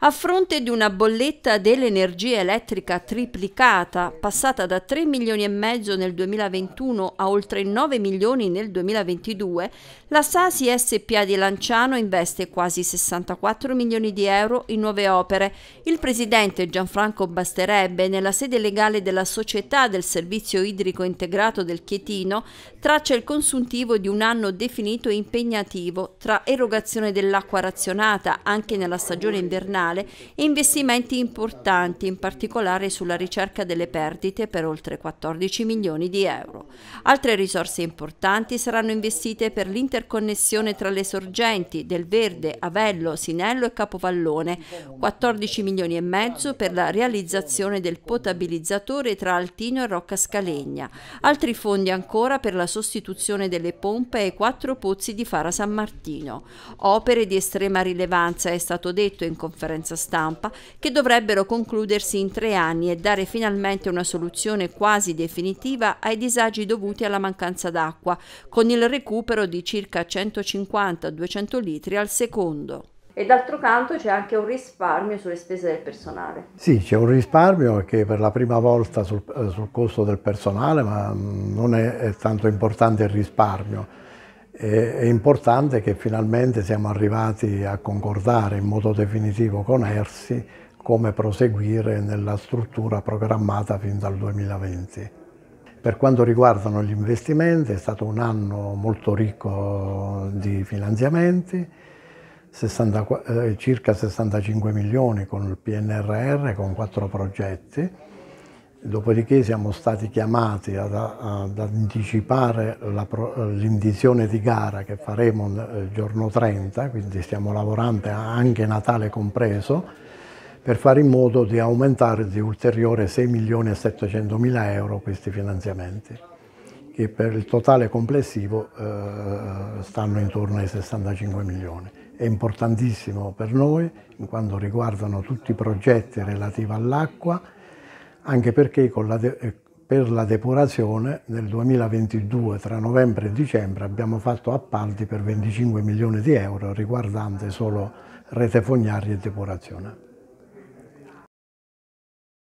a fronte di una bolletta dell'energia elettrica triplicata, passata da 3 milioni e mezzo nel 2021 a oltre 9 milioni nel 2022, la Sasi SPA di Lanciano investe quasi 64 milioni di euro in nuove opere. Il presidente Gianfranco Basterebbe, nella sede legale della Società del Servizio Idrico Integrato del Chietino, traccia il consuntivo di un anno definito impegnativo tra erogazione dell'acqua razionata anche nella stagione invernale nazionale e investimenti importanti, in particolare sulla ricerca delle perdite per oltre 14 milioni di euro. Altre risorse importanti saranno investite per l'interconnessione tra le sorgenti del Verde, Avello, Sinello e Capovallone, 14 milioni e mezzo per la realizzazione del potabilizzatore tra Altino e Rocca Scalegna, altri fondi ancora per la sostituzione delle pompe ai quattro pozzi di Fara San Martino. Opere di estrema rilevanza, è stato detto in conferenza conferenza stampa che dovrebbero concludersi in tre anni e dare finalmente una soluzione quasi definitiva ai disagi dovuti alla mancanza d'acqua, con il recupero di circa 150-200 litri al secondo e d'altro canto c'è anche un risparmio sulle spese del personale. Sì, c'è un risparmio che per la prima volta sul, eh, sul costo del personale, ma mm, non è, è tanto importante il risparmio è importante che finalmente siamo arrivati a concordare in modo definitivo con ERSI come proseguire nella struttura programmata fin dal 2020. Per quanto riguardano gli investimenti è stato un anno molto ricco di finanziamenti, 60, eh, circa 65 milioni con il PNRR, con quattro progetti, Dopodiché siamo stati chiamati ad, ad anticipare l'indizione di gara che faremo il eh, giorno 30, quindi stiamo lavorando anche Natale compreso, per fare in modo di aumentare di ulteriore 6 milioni e 700 mila euro questi finanziamenti, che per il totale complessivo eh, stanno intorno ai 65 milioni. È importantissimo per noi in quanto riguardano tutti i progetti relativi all'acqua, anche perché la eh, per la depurazione nel 2022 tra novembre e dicembre abbiamo fatto appalti per 25 milioni di euro riguardante solo rete fognaria e depurazione.